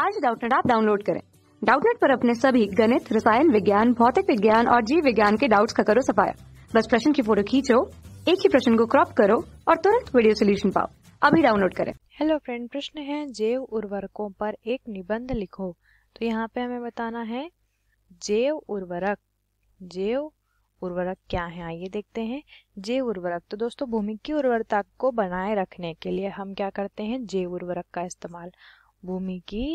आज डाउटनेट आप डाउनलोड करें डाउटनेट पर अपने सभी गणित रसायन विज्ञान भौतिक विज्ञान और जीव विज्ञान के डाउट्स का करो सफाया बस प्रश्न की फोटो खींचो एक ही प्रश्न को क्रॉप करो और तुरंत वीडियो सोल्यूशन पाओ अभी डाउनलोड करें हेलो फ्रेंड प्रश्न है जैव उर्वरकों पर एक निबंध लिखो तो यहाँ पे हमें बताना है जैव उर्वरक जैव उर्वरक क्या है आइए देखते हैं जैव उर्वरक तो दोस्तों भूमि की उर्वरता को बनाए रखने के लिए हम क्या करते हैं जैव उर्वरक का इस्तेमाल भूमि की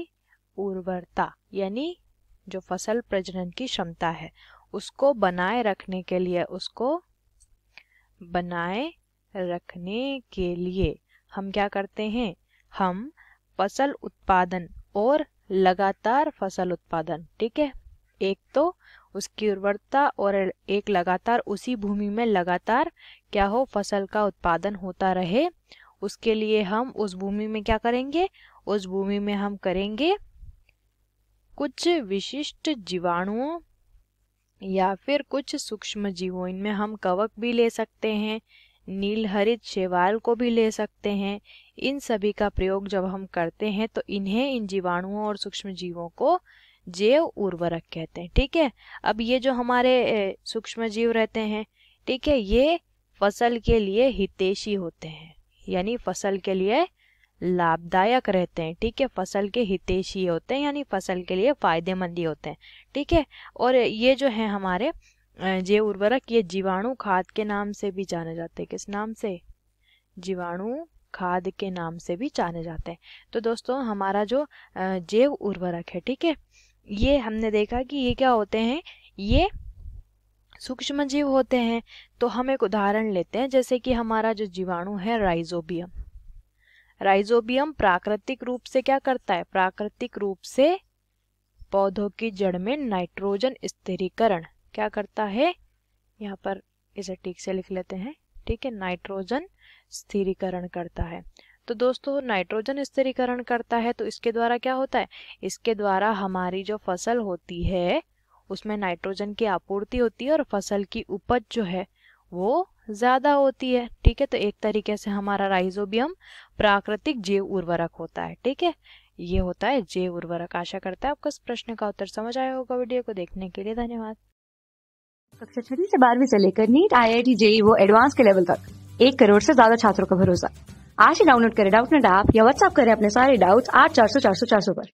उर्वरता यानी जो फसल प्रजनन की क्षमता है उसको बनाए रखने के लिए उसको बनाए रखने के लिए हम क्या करते हैं हम फसल उत्पादन और लगातार फसल उत्पादन ठीक है एक तो उसकी उर्वरता और एक लगातार उसी भूमि में लगातार क्या हो फसल का उत्पादन होता रहे उसके लिए हम उस भूमि में क्या करेंगे उस भूमि में हम करेंगे कुछ विशिष्ट जीवाणुओं या फिर कुछ सूक्ष्म जीवों इनमें हम कवक भी ले सकते हैं नील हरित शैवाल को भी ले सकते हैं इन सभी का प्रयोग जब हम करते हैं तो इन्हें इन जीवाणुओं और सूक्ष्म जीवों को जैव उर्वरक कहते हैं ठीक है अब ये जो हमारे सूक्ष्म जीव रहते हैं ठीक है ये फसल के लिए हितेशी होते हैं यानी फसल के लिए लाभदायक रहते हैं ठीक है फसल के हितेशी होते हैं यानी फसल के लिए फायदेमंद ही होते हैं ठीक है और ये जो है हमारे ये उर्वरक ये जीवाणु खाद के नाम से भी जाने जाते हैं किस नाम से जीवाणु खाद के नाम से भी जाने जाते हैं तो दोस्तों हमारा जो जैव उर्वरक है ठीक है ये हमने देखा कि ये क्या होते हैं ये सूक्ष्म जीव होते हैं तो हम एक उदाहरण लेते हैं जैसे कि हमारा जो जीवाणु है राइजोबियम राइजोबियम प्राकृतिक रूप से क्या करता है प्राकृतिक रूप से पौधों की जड़ में नाइट्रोजन स्थिरीकरण क्या करता है यहाँ पर इसे ठीक से लिख लेते हैं ठीक है नाइट्रोजन स्थिरीकरण करता है तो दोस्तों नाइट्रोजन स्थिरीकरण करता है तो इसके द्वारा क्या होता है इसके द्वारा हमारी जो फसल होती है उसमें नाइट्रोजन की आपूर्ति होती है और फसल की उपज जो है वो ज़्यादा होती है ठीक है तो एक तरीके से हमारा राइजोबियम प्राकृतिक जैव उर्वरक होता है ठीक है ये होता है जैव उर्वरक आशा करता है आपको इस प्रश्न का उत्तर समझ आया होगा वीडियो को देखने के लिए धन्यवाद कक्षा छठी से बारहवीं से लेकर NEET I I T JEE वो एडवांस के लेवल तक एक करोड़ से ज्यादा छात्रों का भरोसा आज ही डाउनलोड करें डाउट नेट ऐप या व्हाट्सअप करें अपने सारे डाउट्स आठ चार सौ चार सौ चार सौ पर